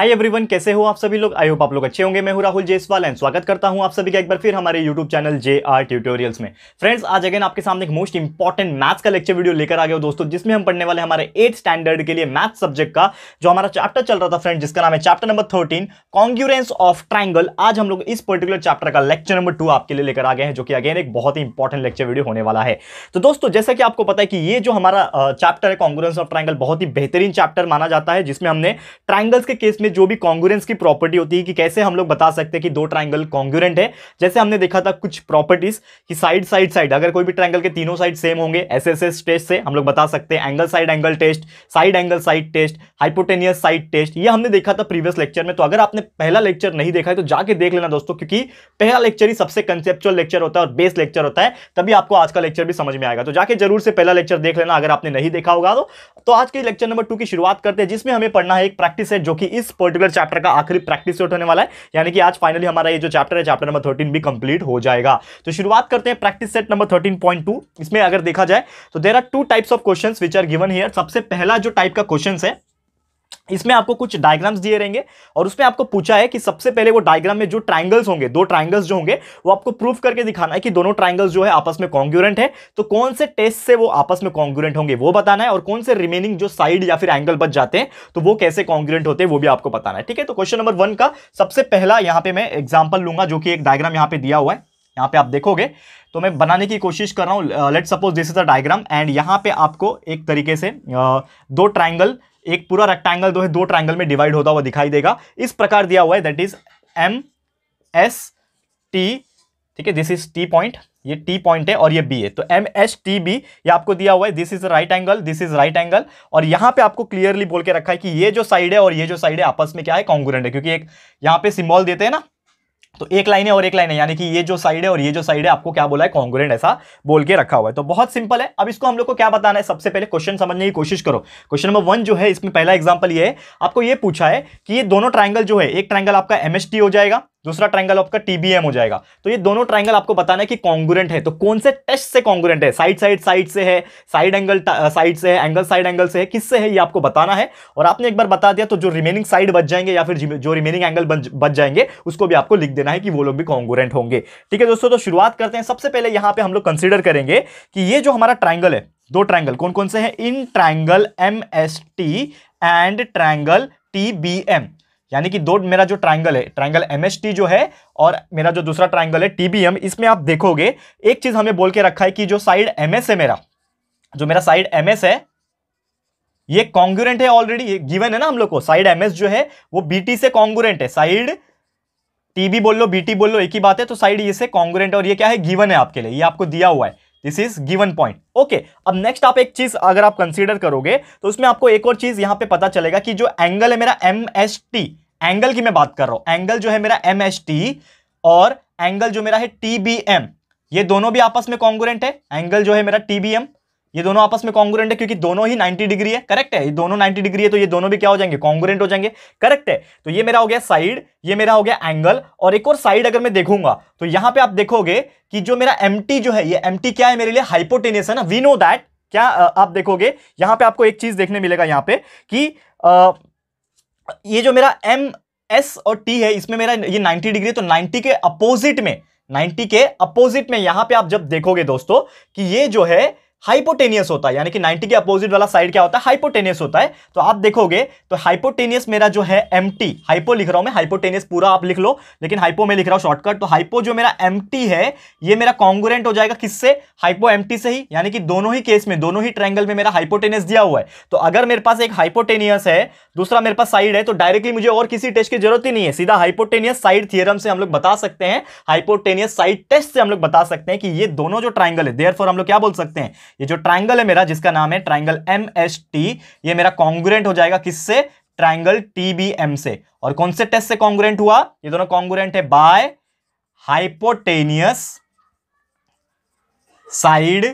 hi everyone कैसे हो आप सभी लोग आई होप आप लोग अच्छे होंगे मैं हूं राहुल जेसवाल एंड स्वागत करता हूं आप सभी का एक बार फिर हमारे YouTube channel J R tutorials में फ्रेंड्स आज अगेन आपके सामने एक मोस्ट इंपॉर्टेंट मैथ्स का लेक्चर वीडियो लेकर आ गया दोस्तों जिसमें हम पढ़ने वाले हमारे एट स्टैंडर्ड के लिए मैथ सब्जेक्ट का जो हमारा चैप्टर चल रहा था फ्रेंड जिसका नाम है chapter number thirteen congruence of triangle आज हम लोग इस पर्टिकुलर चैप्टर का लेक्चर नंबर टू आपके लिए लेकर आ गए हैं जो कि अगेन एक बहुत ही इंपॉर्टेंट लेक्चर वीडियो होने वाला है तो दोस्तों जैसा कि आपको पता है कि ये जो हमारा चैप्टर है कॉन्ग्यूरेंस ऑफ ट्राइंगल बहुत ही बेहतरीन चैप्टर माना जाता है जिसमें हमने ट्राइंगल्स के केस में बेसिकली जो भी कॉन्ग्रेंस की प्रॉपर्टी होती है कि कैसे हम लोग बता सकते हैं कि दो ट्राइंगल कॉन्ग्रेंट है जैसे हमने देखा था कुछ प्रॉपर्टीज कि साइड साइड साइड अगर कोई भी ट्राइंगल के तीनों साइड सेम होंगे एस एस एस टेस्ट से हम लोग बता सकते हैं angle side angle test side angle side test hypotenuse side test ये हमने देखा था प्रीवियस लेक्चर में तो अगर आपने पहला लेक्चर नहीं देखा है तो जाके देख लेना दोस्तों क्योंकि पहला लेक्चर ही सबसे कंसेप्चुअल लेक्चर होता है और बेस लेक्चर होता है तभी आपको आज का लेक्चर भी समझ में आएगा तो जाके जरूर से पहला लेक्चर देख लेना अगर आपने नहीं देखा होगा तो, तो आज के लेक्चर नंबर टू की शुरुआत करते हैं जिसमें हमें पढ़ना है एक प्रैक्टिस है जो कि इस पर्टिकुलर चैप्टर का आखिरी प्रैक्टिस सेट होने वाला है यानी कि आज फाइनली हमारा ये जो चैप्टर है चैप्टर नंबर थर्टीन भी कंप्लीट हो जाएगा तो शुरुआत करते हैं practice set number thirteen point two इसमें अगर देखा जाए तो there are two types of question which are given here सबसे पहला जो टाइप का क्वेश्चन है इसमें आपको कुछ डायग्राम्स दिए रहेंगे और उसमें आपको पूछा है कि सबसे पहले वो डायग्राम में जो ट्राइंगल्स होंगे दो ट्राइंगल्स जो होंगे वो आपको प्रूव करके दिखाना है कि दोनों ट्राइंगल्स जो है आपस में कॉन्ग्यूरेंट है तो कौन से टेस्ट से वो आपस में कॉन्ग्यूरेंट होंगे वो बताना है और कौन से रिमेनिंग जो साइड या फिर एंगल बच जाते हैं तो वो कैसे कॉन्ग्यूरेंट होते हैं वो भी आपको बताना है ठीक है तो क्वेश्चन नंबर वन का सबसे पहला यहाँ पे मैं एग्जाम्पल लूंगा जो कि एक डायग्राम यहाँ पे दिया हुआ है यहाँ पे आप देखोगे तो मैं बनाने की कोशिश कर रहा हूँ let suppose this is a diagram and यहाँ पे आपको एक तरीके से दो ट्राइंगल एक पूरा रेक्टेंगल दो है दो ट्राइंगल में डिवाइड होता हुआ दिखाई देगा इस प्रकार दिया हुआ है that is M S T ठीक है दिस इज टी पॉइंट ये टी पॉइंट है और ये बी है तो एम एच टी बी ये आपको दिया हुआ है this is right angle this is right angle और यहां पे आपको क्लियरली बोल के रखा है कि ये जो साइड है और ये जो साइड है आपस में क्या है कॉन्गुरेंट है क्योंकि एक यहां पे सिम्बॉल देते हैं ना तो एक लाइन है और एक लाइन है यानी कि ये जो साइड है और ये जो साइड है आपको क्या बोला है कॉन्ग्रेंट ऐसा बोल के रखा हुआ है तो बहुत सिंपल है अब इसको हम लोग को क्या बताना है सबसे पहले क्वेश्चन समझने की कोशिश करो क्वेश्चन नंबर वन जो है इसमें पहला एग्जाम्पल ये है आपको ये पूछा है कि ये दोनों ट्राइंगल जो है एक ट्राइंगल आपका एमएसटी हो जाएगा दूसरा ट्राइंगल आपका टीबीएम हो जाएगा तो ये दोनों ट्राइंगल आपको बताना है कि कॉन्गुरेंट है तो कौन से टेस्ट से कॉन्गुरेंट है साइड साइड साइड से है साइड एंगल साइड से है एंगल साइड एंगल से है किससे है ये आपको बताना है और आपने एक बार बता दिया तो जो रिमेनिंग साइड बच जाएंगे या फिर जो रिमेनिंग एंगल बच जाएंगे उसको भी आपको लिख देना है कि वो लोग भी कॉन्गुरेंट होंगे ठीक है दोस्तों तो शुरुआत करते हैं सबसे पहले यहाँ पे हम लोग कंसिडर करेंगे कि ये जो हमारा ट्राइंगल है दो ट्राइंगल कौन कौन से है in triangle M S T and triangle T B M यानी कि दो मेरा जो ट्राइंगल है ट्राइंगल एम जो है और मेरा जो दूसरा ट्राइंगल है टीबीएम इसमें आप देखोगे एक चीज हमें बोल के रखा है कि जो साइड एम है मेरा जो मेरा साइड एम है ये कॉन्गुरेंट है ऑलरेडी गिवन है ना हम लोग को साइड एम जो है वो बी से कॉन्गुरेंट है साइड टीबी बोल लो बीटी बोल लो एक ही बात है तो साइड ये से है और ये क्या है गिवन है आपके लिए ये आपको दिया हुआ है this is given point okay अब नेक्स्ट आप एक चीज अगर आप कंसिडर करोगे तो उसमें आपको एक और चीज यहां पे पता चलेगा कि जो एंगल है मेरा एम एस टी एंगल की मैं बात कर रहा हूं एंगल जो है मेरा एम एस टी और एंगल जो मेरा है टी बी एम ये दोनों भी आपस में कॉन्गोरेंट है एंगल जो है मेरा टी बी एम ये दोनों आपस में कॉन्गोरेंट है क्योंकि दोनों ही 90 डिग्री है करेक्ट है ये दोनों 90 डिग्री है तो ये दोनों भी क्या हो जाएंगे कॉन्ग्रेंट हो जाएंगे करेक्ट है तो ये मेरा हो गया साइड ये मेरा हो गया एंगल और एक और साइड अगर मैं देखूंगा तो यहां पे आप देखोगे कि जो मेरा एम जो है ये एम क्या है मेरे लिए हाइपोटेनियस है ना वी नो दैट क्या आप देखोगे यहां पर आपको एक चीज देखने मिलेगा यहां पर कि आ, ये जो मेरा एम एस और टी है इसमें मेरा ये नाइन्टी डिग्री तो नाइनटी के अपोजिट में नाइन्टी के अपोजिट में यहां पर आप जब देखोगे दोस्तों कि ये जो है हाइपोटेनियस होता है यानी कि 90 के अपोजिट वाला साइड क्या होता है हाइपोटेनियस होता है तो आप देखोगे तो हाइपोटेनियस मेरा जो है एम हाइपो लिख रहा हूं मैं हाइपोटेनियस पूरा आप लिख लो लेकिन हाइपो में लिख रहा हूं शॉर्टकट तो हाइपो जो मेरा एम है ये मेरा कॉन्गोरेंट हो जाएगा किससे हाइपो एम से ही यानी कि दोनों ही केस में दोनों ही ट्रैंगल में मेरा हाइपोटेनियस दिया हुआ है तो अगर मेरे पास एक हाइपोटेनियस है दूसरा मेरे पास साइड है तो डायरेक्टली मुझे और किसी टेस्ट की जरूरत ही नहीं है सीधा हाइपोटेनियस साइड थियरम से हम लोग बता सकते हैं हाइपोटेनियस साइड टेस्ट से हम लोग बता सकते हैं कि ये दोनों जो ट्राइंगल है देयर हम लोग क्या बोल सकते हैं ये जो ट्राइंगल है मेरा जिसका नाम है ट्राइंगल एम एस टी ये मेरा कॉन्ग्रेंट हो जाएगा किससे ट्राइंगल टीबीएम से और कौन से टेस्ट से कॉन्ग्रेंट हुआ ये दोनों कॉन्ग्रेंट है by hypotenuse side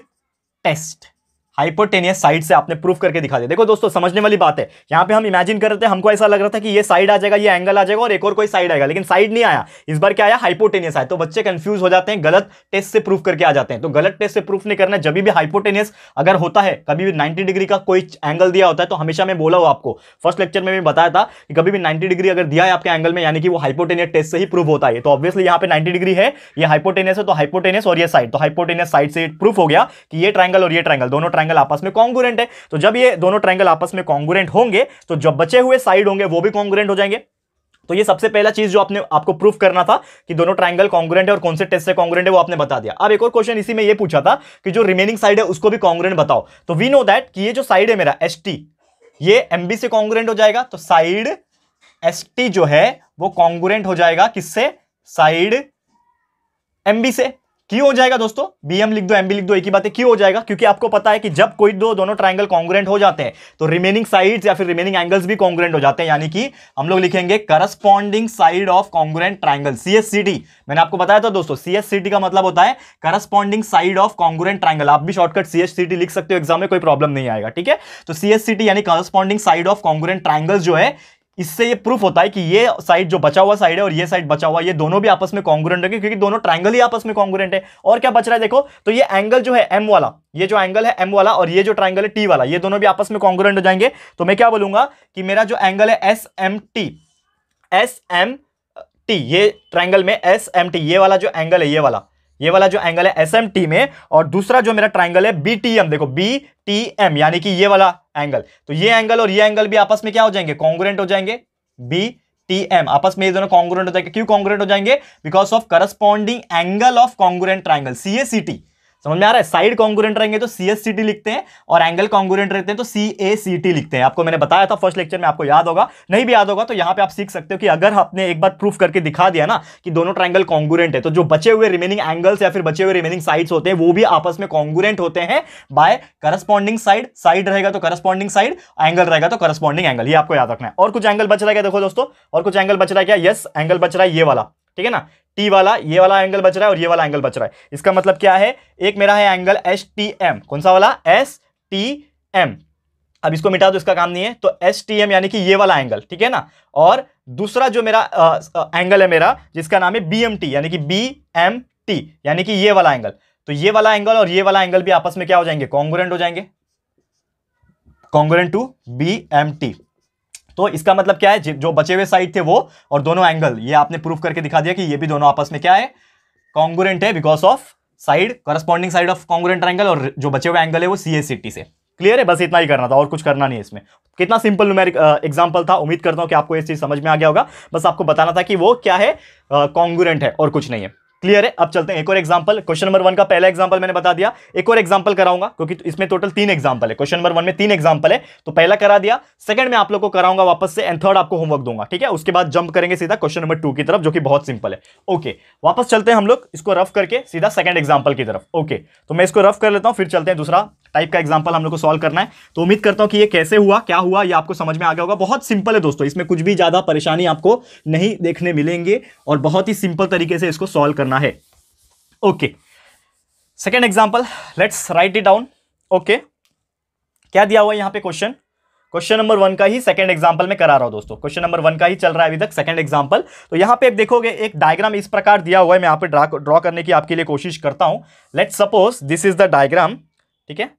test hypotenuse side से आपने प्रूफ करके दिखा दिया देखो दोस्तों समझने वाली बात है यहाँ पे हम इमेजिन कर रहे थे हमको ऐसा लग रहा था कि ये साइड आ जाएगा ये एंगल आ जाएगा और एक और कोई साइड आएगा लेकिन साइड नहीं आया इस बार क्या आया हाइपोटेनियस आया तो बच्चे कंफ्यूज हो जाते हैं गलत टेस्ट से प्रूफ करके आ जाते हैं तो गलत टेस्ट से प्रूफ नहीं करना जब भी हाइपोटेनियस अगर होता है कभी भी नाइन्टी डिग्री का कोई एंगल दिया होता है तो हमेशा मैं बोला हूँ आपको फर्स्ट लेक्चर में भी बताया था कि कभी भी नाइन्टी डिग्री अगर दिया है आपके एंगल में यानी कि वो हाइपोटेनियस टेस्ट से ही प्रूफ होता है तो ऑब्वियसली यहाँ पे नाइन्टी डिग्री है ये हाइपोटेनियस है तो हाइपोटेनियस और ये साइड तो हाइपोटेनियस साइड से प्रूफ हो गया कि ये ट्राइंगल और ये ट्राइंगल दोनों ट्राइंगल आपस में कॉन्गुरेंट है तो जब ये दोनों ट्राइंगल आपस में कॉन्गुरेंट होंगे तो जब बचे हुए साइड होंगे वो भी कॉन्गुरेंट हो जाएंगे तो ये सबसे पहला चीज जो आपने आपको प्रूफ करना था कि दोनों ट्राइंगल कॉन्ग्रेंट है और कौन से टेस्ट से कॉन्ग्रेंट है वो आपने बता दिया अब एक और क्वेश्चन इसी में ये पूछा था कि जो रिमेनिंग साइड है उसको भी कॉन्ग्रेंट बताओ तो वी नो दैट कि ये जो साइड है मेरा एस ये एम से कॉन्ग्रेंट हो जाएगा तो साइड एस जो है वो कॉन्ग्रेंट हो जाएगा किससे साइड एम से क्यों हो जाएगा दोस्तों बीएम लिख दो एम लिख दो एक ही बात है क्यों हो जाएगा क्योंकि आपको पता है कि जब कोई दो दोनों ट्राइंगल कॉन्ग्रेंट हो जाते हैं तो रिमेनिंग साइड या फिर रिमेनिंग एंगल्स भी कॉन्ग्रेंट हो जाते हैं यानी कि हम लोग लिखेंगे corresponding side of congruent triangle CSCT मैंने आपको बताया था दोस्तों सीएससीटी का मतलब होता है corresponding side of congruent triangle आप भी शॉर्टकट सी लिख सकते हो एग्जाम में कोई प्रॉब्लम नहीं आएगा ठीक है तो सीएससीटी यानी corresponding side of congruent triangle जो है इससे ये प्रूफ होता है कि ये साइड जो बचा हुआ साइड है और ये साइड बचा हुआ ये दोनों भी आपस में कॉन्गुरेंट है क्योंकि दोनों ट्राइंगल ही आपस में कॉन्गुरेंट है और क्या बच रहा है देखो तो ये एंगल जो है एम वाला ये जो एंगल है एम वाला और ये जो ट्राइंगल है टी वाला ये दोनों भी आपस में कॉन्गुरेंट हो जाएंगे तो मैं क्या बोलूंगा कि मेरा जो एंगल है S M T S M T ये ट्राइंगल में एस एम टी ये वाला जो एंगल है ये वाला ये वाला जो एंगल है एस एम टी में और दूसरा जो मेरा ट्राइंगल है बी टी एम देखो बी टी एम यानी कि ये वाला एंगल तो ये एंगल और ये एंगल भी आपस में क्या हो जाएंगे कॉन्ग्रेंट हो जाएंगे बी टी एम आपस में ये दोनों कॉन्ग्रेंट हो जाएंगे क्यों कॉन्ग्रेंट हो जाएंगे because of corresponding angle of congruent triangle C A C T समझ में आ रहा है साइड कॉन्गुरेंट रहेंगे तो सी एस सी टी लिखते हैं और एंगल कॉन्गुरेंट रहते हैं तो सी ए सी टी लिखते हैं आपको मैंने बताया था फर्स्ट लेक्चर में आपको याद होगा नहीं भी याद होगा तो यहाँ पे आप सीख सकते हो कि अगर आपने एक बार प्रूफ करके दिखा दिया ना कि दोनों ट्राइंगल कॉन्गुरेंट है तो जो बचे हुए रिमेनिंग एंगल्स या फिर बचे हुए रिमेनिंग साइड्स होते हैं वो भी आपस में कॉन्गुरेंट होते हैं बाय करस्पॉन्डिंग साइड साइड रहेगा तो करस्पॉन्डिंग साइड एंगल रहेगा तो करस्पॉन्डिंग एंगल ये आपको याद रखना है और कुछ एंगल बच रहा है क्या देखो दोस्तों और कुछ एंगल बच रहा है क्या यस एंगल बच रहा है ये वाला ठीक है ना टी वाला ये वाला एंगल बच रहा है और ये वाला एंगल बच रहा है इसका मतलब क्या है एक मेरा है एंगल एस टी एम कौन सा वाला एस टी एम अब इसको मिटा दो इसका काम नहीं है तो एस टी एम यानी कि ये वाला एंगल ठीक है ना और दूसरा जो मेरा आ, आ, एंगल है मेरा जिसका नाम है बी एम टी यानी कि बी एम टी यानी कि ये वाला एंगल तो ये वाला एंगल और ये वाला एंगल भी आपस में क्या हो जाएंगे कॉन्ग्रेंट हो जाएंगे congruent to B M T तो इसका मतलब क्या है जो बचे हुए साइड थे वो और दोनों एंगल ये आपने प्रूफ करके दिखा दिया कि ये भी दोनों आपस में क्या है कॉन्गोरेंट है because of side corresponding side of congruent angle और जो बचे हुए एंगल है वो सी से क्लियर है बस इतना ही करना था और कुछ करना नहीं है इसमें कितना सिंपल न्यूमेरिक एग्जाम्पल था उम्मीद करता हूँ कि आपको ये चीज़ समझ में आ गया होगा बस आपको बताना था कि वो क्या है कॉन्गूरेंट है और कुछ नहीं है क्लियर है अब चलते हैं एक और एग्जाम्पल क्वेश्चन नंबर वन का पहला एग्जाम्पल मैंने बता दिया एक और एग्जाम्पल कराऊंगा क्योंकि तो इसमें टोटल तीन एग्जाम्पल है क्वेश्चन नंबर वन में तीन एग्जाम्पल है तो पहला करा दिया सेकंड में आप लोग को कराऊंगा वापस से एंड थर्ड आपको होमवर्क दूंगा ठीक है उसके बाद जंप करेंगे सीधा क्वेश्चन नंबर टू की तरफ जो कि बहुत सिंपल है ओके वापस चलते हैं हम लोग इसको रफ करके सीधा सेकंड एग्जाम्पल की तरफ ओके तो मैं इसको रफ कर लेता हूँ फिर चलते हैं दूसरा टाइप का एग्जाम्पल हम लोग को सॉल्व करना है तो उम्मीद करता हूँ कि ये कैसे हुआ क्या हुआ ये आपको समझ में आ गया होगा बहुत सिंपल है दोस्तों इसमें कुछ भी ज़्यादा परेशानी आपको नहीं देखने मिलेंगे और बहुत ही सिंपल तरीके से इसको सॉल्व करना है okay second example let's write it down okay क्या दिया हुआ यहाँ पे क्वेश्चन क्वेश्चन नंबर वन का ही सेकंड एग्जांपल में करा रहा हूं दोस्तों क्वेश्चन नंबर वन का ही चल रहा है अभी तक सेकंड एग्जांपल तो यहां पे आप देखोगे एक डायग्राम इस प्रकार दिया हुआ है मैं यहां पे ड्रॉ करने की आपके लिए कोशिश करता हूं let's suppose this is the diagram ठीक है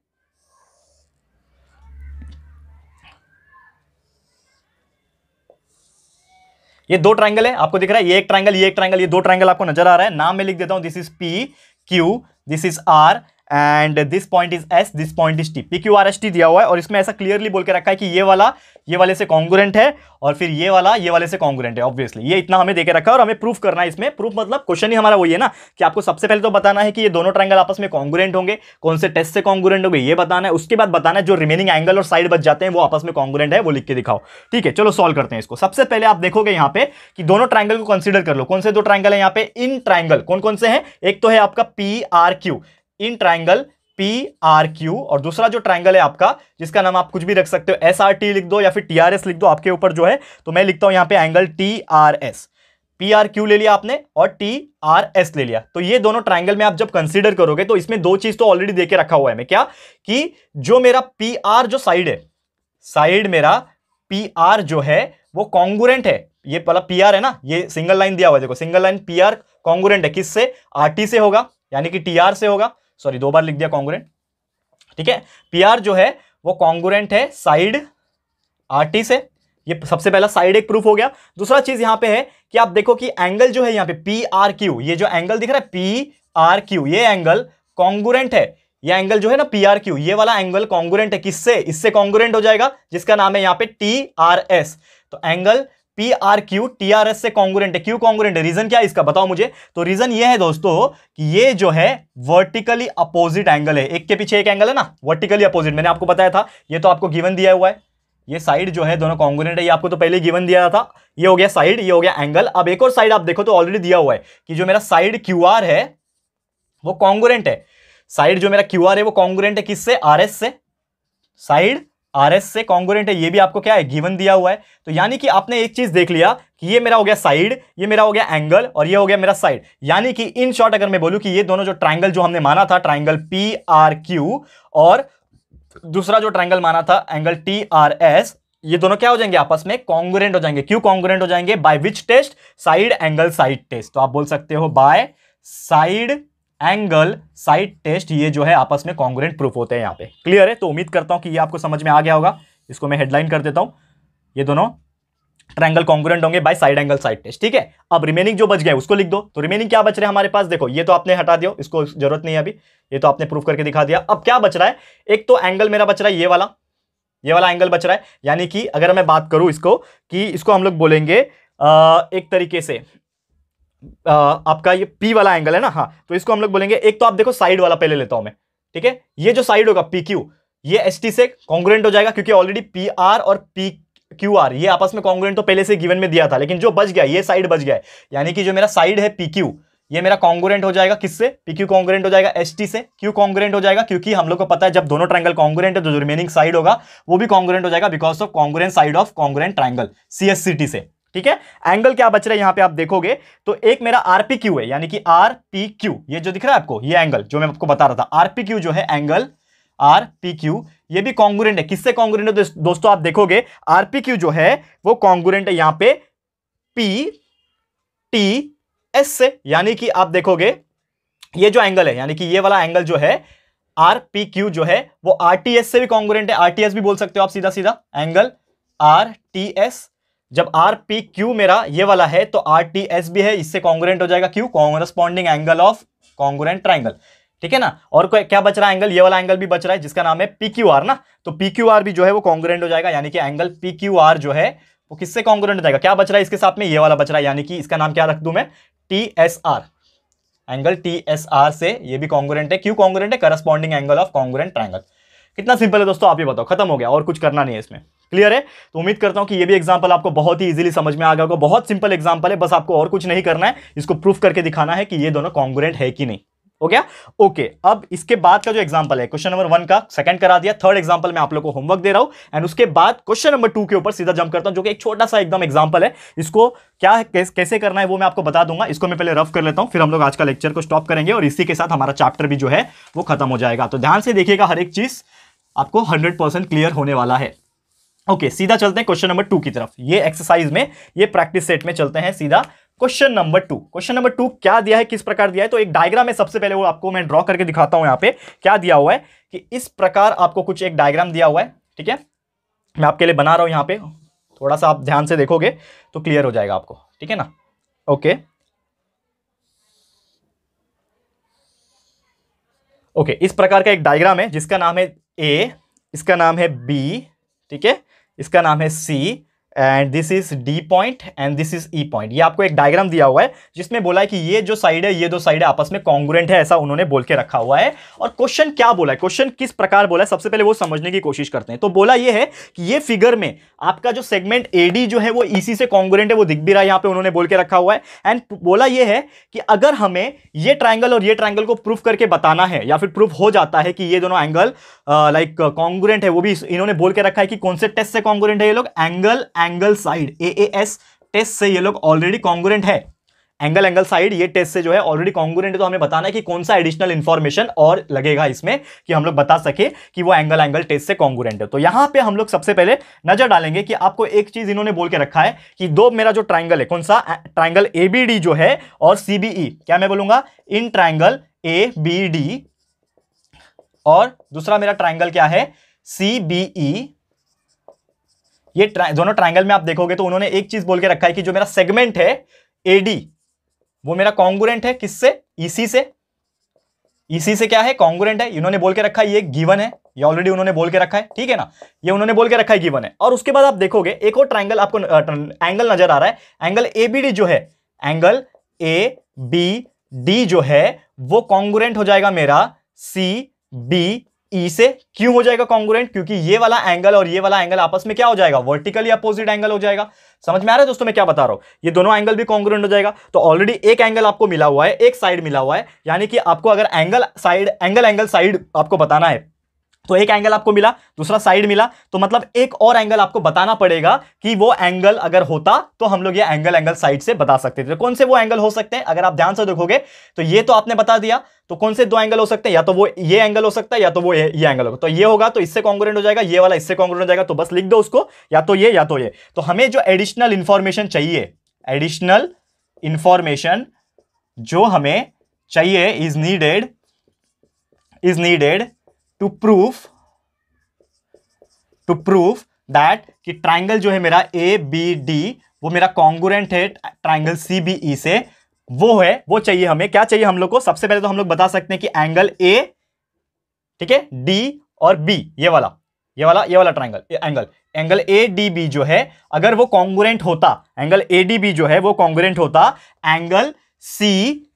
ये दो ट्राइंगल है आपको दिख रहा है ये एक ट्राइंगल ये एक ट्राइंगल ये दो ट्राइंगल आपको नजर आ रहा है नाम मैं लिख देता हूं this is P Q this is R and this point is S this point is T P Q R S T दिया हुआ है और इसमें ऐसा क्लियरली बोल के रखा है कि ये वाला ये वाले से कॉन्गुरेंट है और फिर ये वाला ये वाले से कॉन्गुरेंट है ऑब्वियसली ये इतना हमें देके रखा है और हमें प्रूफ करना है इसमें प्रूफ मतलब क्वेश्चन ही हमारा वही है ना कि आपको सबसे पहले तो बताना है कि ये दोनों ट्राइंगल आपस में कॉन्गुरेंट होंगे कौन से टेस्ट से कॉन्गुरेंट होंगे ये बताना है उसके बाद बताना है जो रिमेनिंग एंगल और साइड बच जाते हैं वो आपस में कॉन्गुरेंट है वो लिख के दिखाओ ठीक है चलो सॉल्व करते हैं इसको सबसे पहले आप देखोगे यहाँ पे कि दोनों ट्राइंगल को कंसिडर कर लो कौन से दो ट्राइंगल है यहाँ पे इन ट्राइंगल कौन कौन से हैं एक तो है आपका P R Q in triangle P R Q और दूसरा जो ट्राइंगल है आपका जिसका नाम आप कुछ भी रख सकते हो एस आर टी लिख दो या फिर टी आर एस लिख दो आपके ऊपर जो है तो मैं लिखता हूं यहां पे angle T R S P R Q ले लिया आपने और टी आर एस ले लिया तो ये दोनों ट्राइंगल में आप जब कंसीडर करोगे तो इसमें दो चीज तो ऑलरेडी देके रखा हुआ है मैं क्या कि जो मेरा पी आर जो साइड है साइड मेरा पी आर जो है वो कॉन्गुरेंट है ये पहला पी आर है ना ये सिंगल लाइन दिया हुआ है देखो single line P R congruent है किससे आर टी से होगा यानी कि टी आर से होगा सॉरी दो बार लिख दिया कॉन्ग्रेंट ठीक है आर जो है वो कॉन्ग्रेंट है साइड आरटी से ये सबसे पहला साइड एक प्रूफ हो गया दूसरा चीज यहां पे है कि आप देखो कि एंगल जो है यहां पे पी आर क्यू ये जो एंगल दिख रहा है पी आर क्यू ये एंगल कॉन्ग्रेंट है ये एंगल जो है ना पी आर क्यू ये वाला एंगल कॉन्ग्रेंट है किससे इससे कॉन्गुरेंट हो जाएगा जिसका नाम है यहां पे टी आर एस तो angle P R Q T R S से कॉन्ग्रेंट है क्यू कॉन्ग्रेंट है रीजन क्या है इसका बताओ मुझे तो रीजन ये है दोस्तों कि ये जो है वर्टिकली अपोजिट एंगल है एक के पीछे एक एंगल है ना वर्टिकली अपोजिट मैंने आपको बताया था ये तो आपको गिवन दिया हुआ है ये साइड जो है दोनों कॉन्ग्रेंट है ये आपको तो पहले गिवन दिया था ये हो गया साइड ये हो गया एंगल अब एक और साइड आप देखो तो ऑलरेडी दिया हुआ है कि जो मेरा साइड क्यू आर है वो कॉन्ग्रेंट है साइड जो मेरा क्यू आर है वो कॉन्ग्रेंट है किससे आर एस से साइड आर एस से कॉन्गोरेंट है ये भी आपको क्या है गिवन दिया हुआ है तो यानी कि आपने एक चीज देख लिया कि ये मेरा हो गया साइड ये मेरा हो गया एंगल और ये हो गया मेरा साइड यानी कि इन शॉर्ट अगर मैं बोलूं कि ये दोनों जो ट्राइंगल जो हमने माना था ट्राइंगल पी आर क्यू और दूसरा जो ट्राइंगल माना था एंगल टी आर एस ये दोनों क्या हो जाएंगे आपस में कॉन्गोरेंट हो जाएंगे क्यों कॉन्गोरेंट हो जाएंगे by which test side angle side test तो आप बोल सकते हो by side angle side test ये जो है आपस में कॉन्ग्रेंट प्रूफ होते हैं यहाँ पे क्लियर है तो उम्मीद करता हूँ कि ये आपको समझ में आ गया होगा इसको मैं हेडलाइन कर देता हूँ ये दोनों ट्रायंगल कॉन्ग्रेंट होंगे by side angle side test ठीक है अब रिमेनिंग जो बच गया उसको लिख दो तो रिमेनिंग क्या बच रहा है हमारे पास देखो ये तो आपने हटा दिया इसको जरूरत नहीं है अभी ये तो आपने प्रूफ करके दिखा दिया अब क्या बच रहा है एक तो एंगल मेरा बच रहा है ये वाला ये वाला एंगल बच रहा है यानी कि अगर मैं बात करूँ इसको कि इसको हम लोग बोलेंगे एक तरीके से आ, आपका ये पी वाला एंगल है ना हाँ तो इसको हम लोग बोलेंगे एक तो आप देखो साइड वाला पहले लेता हूं मैं ठीक है ये जो साइड होगा पी क्यू ये एस टी से कॉन्ग्रेंट हो जाएगा क्योंकि ऑलरेडी पी आर और पी क्यू आर ये आपस में कॉन्ग्रेंट तो पहले से गिवन में दिया था लेकिन जो बच गया ये साइड बच गया यानी कि जो मेरा साइड है पी क्यू ये मेरा कॉन्ग्रेंट हो जाएगा किससे पी क्यू कॉन्ग्रेंट हो जाएगा एस टी से क्यू कॉन्ग्रेंट हो जाएगा क्योंकि हम लोग को पता है जब दोनों ट्राइंगल कॉन्ग्रेंट है तो जो रिमेनिंग साइड होगा वो भी कॉन्ग्रेंट हो जाएगा because of congruent side of congruent triangle C S C T से ठीक है एंगल क्या बच रहा है यहां पे आप देखोगे तो एक मेरा आरपीक्यू है यानी कि आरपीक्यू ये जो दिख रहा है आपको ये एंगल जो मैं आपको बता रहा था आरपीक्यू जो है एंगल आर पी क्यू ये भी कॉन्गुरेंट है किससे कॉन्गुरेंट है दोस्तों आप देखोगे आरपी क्यू जो है वो कॉन्गुरेंट है यहां पे पी टी एस से यानी कि आप देखोगे ये जो एंगल है यानी कि ये वाला एंगल जो है आर पी क्यू जो है वो आर टी एस से भी कॉन्गुरेंट है आर टी एस भी बोल सकते हो आप सीधा सीधा एंगल आर टी एस जब आर पी क्यू मेरा ये वाला है तो आर टी एस भी है इससे कॉन्ग्रेंट हो जाएगा Q corresponding angle of congruent triangle ठीक है ना और क्या बच रहा है एंगल ये वाला एंगल भी बच रहा है जिसका नाम है पी क्यू आर ना तो पी क्यू आर भी जो है वो कॉन्ग्रेंट हो जाएगा यानी कि एंगल पी क्यू आर जो है वो किससे कॉन्ग्रेंट हो जाएगा क्या बच रहा है इसके साथ में ये वाला बच रहा है यानी कि इसका नाम क्या रख दू मैं T S R angle T S R से ये भी कॉन्ग्रेंट है क्यू कॉन्ग्रेंट है corresponding angle of congruent triangle कितना सिंपल है दोस्तों आप ही बताओ खत्म हो गया और कुछ करना नहीं है इसमें क्लियर है तो उम्मीद करता हूँ कि ये भी एग्जाम्पल आपको बहुत ही इजीली समझ में आ गया होगा बहुत सिंपल एग्जाम्पल है बस आपको और कुछ नहीं करना है इसको प्रूफ करके दिखाना है कि ये दोनों कॉन्ग्रेंट है कि नहीं हो गया ओके अब इसके बाद का जो एग्जाम्पल है क्वेश्चन नंबर वन का सेकंड करा दिया थर्ड एग्जाम्पल मैं आप लोग को होमवर्क दे रहा हूं एंड उसके बाद क्वेश्चन नंबर टू के ऊपर सीधा जंप करता हूं जो कि एक छोटा सा एकदम एग्जाम्पल है इसको क्या कैस, कैसे करना है वो मैं आपको बता दूंगा इसको मैं पहले रफ कर लेता हूं फिर हम लोग आज का लेक्चर को स्टॉप करेंगे और इसी के साथ हमारा चैप्टर भी जो है वो खत्म हो जाएगा तो ध्यान से देखिएगा हर एक चीज आपको हंड्रेड क्लियर होने वाला है ओके okay, सीधा चलते हैं क्वेश्चन नंबर टू की तरफ ये एक्सरसाइज में ये प्रैक्टिस सेट में चलते हैं सीधा question number two question number two क्या दिया है किस प्रकार दिया है तो एक डायग्राम में सबसे पहले वो आपको मैं ड्रॉ करके दिखाता हूं यहाँ पे क्या दिया हुआ है कि इस प्रकार आपको कुछ एक डायग्राम दिया हुआ है ठीक है मैं आपके लिए बना रहा हूं यहाँ पे थोड़ा सा आप ध्यान से देखोगे तो क्लियर हो जाएगा आपको ठीक है ना ओके ओके इस प्रकार का एक डायग्राम है जिसका नाम है ए इसका नाम है बी ठीक है इसका नाम है C and this is D point and this is E point ये आपको एक डायग्राम दिया हुआ है जिसमें बोला है कि ये जो साइड है ये दो साइड है आपस में कॉन्ग्रेंट है ऐसा उन्होंने बोल के रखा हुआ है और क्वेश्चन क्या बोला है क्वेश्चन किस प्रकार बोला है सबसे पहले वो समझने की कोशिश करते हैं तो बोला ये है कि ये फिगर में आपका जो सेगमेंट ए डी जो है वो ईसी e से कॉन्ग्रेंट है वो दिख भी रहा है यहाँ पे उन्होंने बोल के रखा हुआ है एंड बोला ये है कि अगर हमें ये ट्राइंगल और ये ट्राइंगल को प्रूफ करके बताना है या फिर प्रूफ हो जाता है कि ये दोनों एंगल लाइक कॉन्ग्रेंट है वो भी इन्होंने बोल के रखा है कि कौन से टेस्ट से कॉन्ग्रेंट है ये लोग angle angle side A S test से ये लोग ऑलरेडी कॉन्ग्रेंट है एंगल एंगल साइड ये टेस्ट से जो है ऑलरेडी कॉन्ग्रेंट है तो हमें बताना है कि कौन सा एडिशनल इन्फॉर्मेशन और लगेगा इसमें कि हम लोग बता सके कि वो एंगल एंगल टेस्ट से कॉन्ग्रेंट है तो यहाँ पे हम लोग सबसे पहले नजर डालेंगे कि आपको एक चीज इन्होंने बोल के रखा है कि दो मेरा जो ट्राइंगल है कौन सा ट्राइंगल ए जो है और सी e, क्या मैं बोलूंगा इन ट्राइंगल ए और दूसरा मेरा ट्राइंगल क्या है सी ये ट्रा, दोनों ट्राइंगल में आप देखोगे तो उन्होंने एक चीज बोल के रखा है कि जो मेरा सेगमेंट है एडी वो मेरा कॉन्गुरेंट है किससे ईसी e से ईसी e से क्या है कॉन्गुरेंट है इन्होंने बोल के रखा है ये गिवन है ये ऑलरेडी उन्होंने बोल के रखा है ठीक है ना ये उन्होंने बोल के रखा है गिवन है और उसके बाद आप देखोगे एक और ट्राइंगल आपको एंगल नजर आ रहा है एंगल एबीडी जो है एंगल ए बी डी जो है वो कॉन्गुरेंट हो जाएगा मेरा सी बी ई e से क्यों हो जाएगा कॉन्ग्रेंट क्योंकि ये वाला एंगल और ये वाला एंगल आपस में क्या हो जाएगा वर्टिकली अपोजिट एंगल हो जाएगा समझ में आ रहा है दोस्तों मैं क्या बता रहा हूं ये दोनों एंगल भी कॉन्ग्रेंट हो जाएगा तो ऑलरेडी एक एंगल आपको मिला हुआ है एक साइड मिला हुआ है यानी कि आपको अगर angle side angle angle side आपको बताना है तो एक एंगल आपको मिला दूसरा साइड मिला तो मतलब एक और एंगल आपको बताना पड़ेगा कि वो एंगल अगर होता तो हम लोग ये एंगल एंगल साइड से बता सकते थे तो कौन से वो एंगल हो सकते हैं अगर आप ध्यान से देखोगे तो ये तो आपने बता दिया तो कौन से दो एंगल हो सकते हैं या तो वो ये एंगल हो सकता है या तो वो ये, एंगल होगा तो ये होगा तो इससे कॉन्ग्रेंट हो जाएगा ये वाला इससे कॉन्ग्रेंट हो जाएगा तो बस लिख दो उसको या तो ये या तो ये तो हमें जो एडिशनल इंफॉर्मेशन चाहिए एडिशनल इंफॉर्मेशन जो हमें चाहिए is needed is needed to proof to proof that कि ट्राइंगल जो है मेरा ए बी डी वो मेरा कॉन्गुरेंट है ट्राइंगल सी बी ई से वो है वो चाहिए हमें क्या चाहिए हम लोग को सबसे पहले तो हम लोग बता सकते हैं कि एंगल ए ठीक है डी और बी ये वाला ये वाला ये वाला triangle angle angle A D B जो है अगर वो कॉन्गुरेंट होता एंगल ए डी बी जो है वो कॉन्गुरेंट होता angle C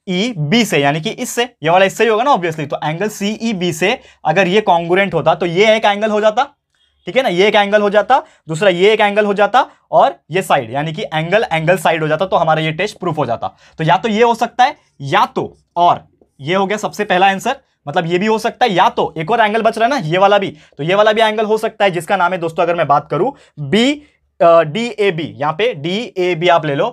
E e, B से यानी कि इससे ये वाला इससे ही होगा ना ऑब्वियसली तो एंगल सी ई बी से अगर ये कॉन्गुरेंट होता तो ये एक एंगल हो जाता ठीक है ना ये एक एंगल हो जाता दूसरा ये एक एंगल हो जाता और ये साइड यानी कि एंगल एंगल साइड हो जाता तो हमारा ये टेस्ट प्रूफ हो जाता तो या तो ये हो सकता है या तो और ये हो गया सबसे पहला आंसर मतलब ये भी हो सकता है या तो एक और एंगल बच रहा है ना ये वाला भी तो ये वाला भी एंगल हो सकता है जिसका नाम है दोस्तों अगर मैं बात करूं बी डी ए बी यहां पर डी ए बी आप ले लो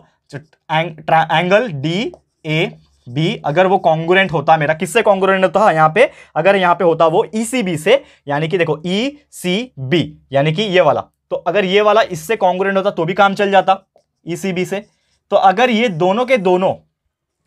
एंगल डी ए बी अगर वो कॉन्ग्रेंट होता मेरा किससे कॉन्ग्रेंट होता यहाँ पे अगर यहाँ पे होता वो ई सी बी से यानी कि देखो ई सी बी यानी कि ये वाला तो अगर ये वाला इससे कॉन्ग्रेंट होता तो भी काम चल जाता ई सी बी से तो अगर ये दोनों के दोनों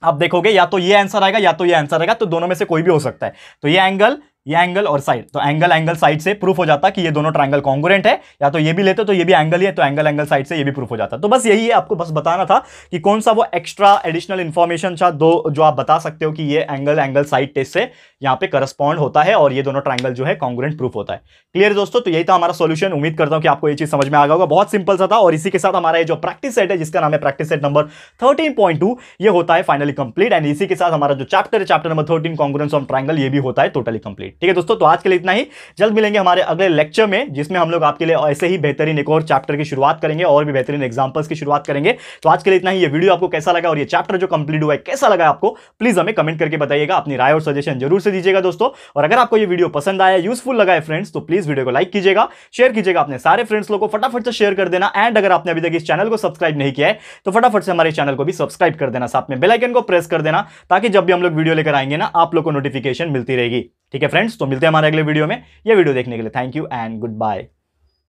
आप देखोगे या तो ये आंसर आएगा या तो ये आंसर आएगा तो दोनों में से कोई भी हो सकता है तो ये एंगल ये एंगल और साइड तो एंगल एंगल साइड से प्रूफ हो जाता कि ये दोनों ट्रायंगल कॉन्ग्रेंट है या तो ये भी लेते तो ये भी एंगल ही है तो एंगल एंगल साइड से ये भी प्रूफ हो जाता तो बस यही है आपको बस बताना था कि कौन सा वो एक्स्ट्रा एडिशनल इन्फॉर्मेशन था दो जो आप बता सकते हो कि ये एंगल एंगल साइड टेस्ट से यहाँ पे करस्पॉन्ड होता है और ये दोनों ट्राइंगल जो है कॉन्ग्रेंट प्रूफ होता है क्लियर दोस्तों तो यही था हमारा सोल्यूशन उम्मीद करता हूँ कि आपको ये चीज समझ में आ गया होगा बहुत सिंपल सा था और इसी के साथ हमारा ये जो प्रैक्टिस सेट है जिसका नाम है प्रैक्टिस सेट नंबर थर्टीन ये होता है फाइनली कंप्लीट एंड इसी के साथ हमारा जो चैप्टर है chapter number thirteen congruence on triangle ये भी होता है टोटली कंप्लीट ठीक है दोस्तों तो आज के लिए इतना ही जल्द मिलेंगे हमारे अगले लेक्चर में जिसमें हम लोग आपके लिए ऐसे ही बेहतरीन एक और चैप्टर की शुरुआत करेंगे और भी बेहतरीन एग्जाम्पल्स की शुरुआत करेंगे तो आज के लिए इतना ही ये वीडियो आपको कैसा लगा और ये चैप्टर जो कंप्लीट हुआ है कैसा लगा आपको प्लीज़ हमें कमेंट करके बताइएगा अपनी राय और सजेशन जरूर से दीजिएगा दोस्तों और अगर आपको ये वीडियो पसंद आया यूजफुल लगा है फ्रेंड्स तो प्लीज़ वीडियो को लाइक कीजिएगा शेयर कीजिएगा अपने सारे फ्रेंड्स लोग को फटाफट से शेयर कर देना एंड अगर आपने अभी तक इस चैनल को सब्सक्राइब नहीं किया है तो फटाफट से हमारे चैनल को भी सब्सक्राइब कर देना साथ में बेलाइकन को प्रेस कर देना ताकि जब भी हम लोग वीडियो लेकर आएंगे ना आप लोग को नोटिफिकेशन मिलती रहेगी ठीक है फ्रेंड फ्रेंड्स तो मिलते हैं हमारे अगले वीडियो में यह वीडियो देखने के लिए thank you and good bye